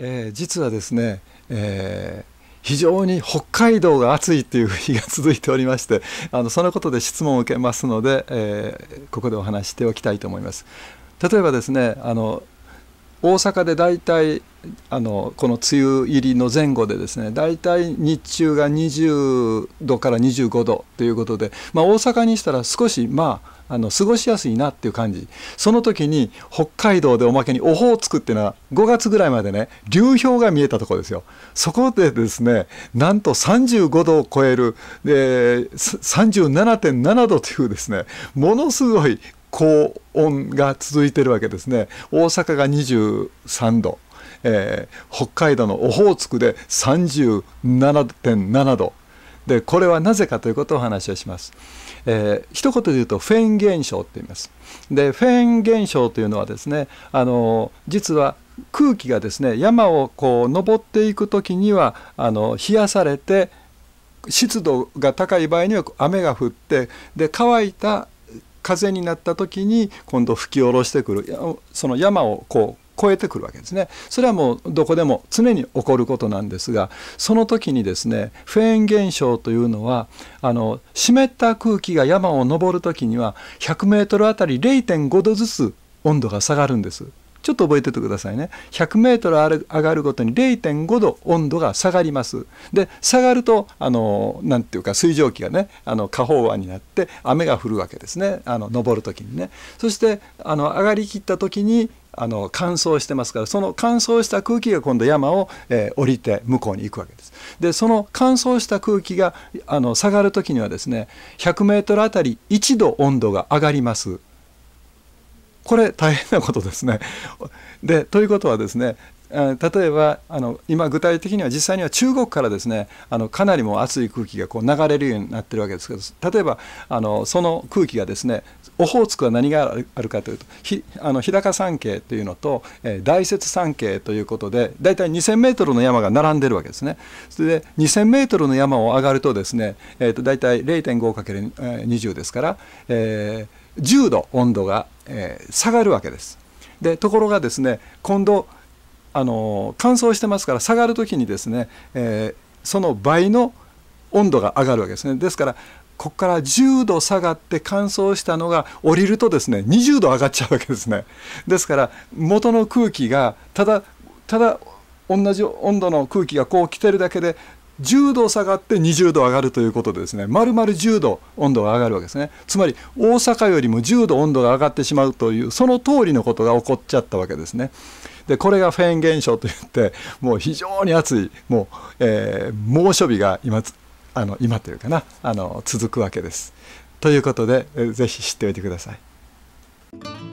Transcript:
えー、実はですね、えー、非常に北海道が暑いという日が続いておりましてあのそのことで質問を受けますので、えー、ここでお話しておきたいと思います。例えばですねあの大阪で大体あのこの梅雨入りの前後でですね大体日中が20度から25度ということで、まあ、大阪にしたら少しまああの過ごしやすいなっていう感じその時に北海道でおまけにオホーツクっていうのは5月ぐらいまでね流氷が見えたとこですよそこでですねなんと35度を超えるで37.7度というですねものすごい高温が続いてるわけですね大阪が23度、えー、北海道のオホーツクで37.7度でこれはなぜかということをお話をします。えー、一言で言うとフェーン現象って言います。でフェーン現象というのはですねあの実は空気がですね山をこう登っていく時にはあの冷やされて湿度が高い場合には雨が降ってで乾いた風になった時に今度吹き下ろしてくるその山をこう超えてくるわけですね。それはもうどこでも常に起こることなんですがその時にですねフェーン現象というのはあの湿った空気が山を登る時には100ルあたり0.5度ずつ温度が下がるんです。ちょっと覚えててくださいね。100メートル上がるごとに0.5度温度が下がります。で、下がると、あの、なんていうか、水蒸気がね、あの、下方湾になって、雨が降るわけですね。あの、登るときにね。そして、あの、上がりきったときに、あの乾燥してますからその乾燥した空気が今度山を、えー、降りて向こうに行くわけです。でその乾燥した空気があの下がる時にはですね100メートルあたり1度温度が上がります。これ大変なことですね。でということはですね例えばあの今具体的には実際には中国からですねあのかなりも熱い空気がこう流れるようになってるわけですけど例えばあのその空気がですねオホーツクは何があるかというとひあの日高山系というのと、えー、大雪山系ということで大体2000メートルの山が並んでるわけですね。それで2000メートルの山を上がるとですね、えー、と大体 0.5×20 ですから、えー、10度温度が、えー、下がるわけです。でところがですね今度あの乾燥してますから下がる時にですね、えー、その倍の温度が上がるわけですねですからここから10度下がって乾燥したのが降りるとですね20度上がっちゃうわけですねですから元の空気がただただ同じ温度の空気がこう来てるだけで10度下がって20度上がるということでですね、まるまる10度温度が上がるわけですね。つまり大阪よりも10度温度が上がってしまうという、その通りのことが起こっちゃったわけですね。でこれがフェーン現象といってもう非常に暑いもう、えー、猛暑日が今あの今というかなあの続くわけです。ということで、是非知っておいてください。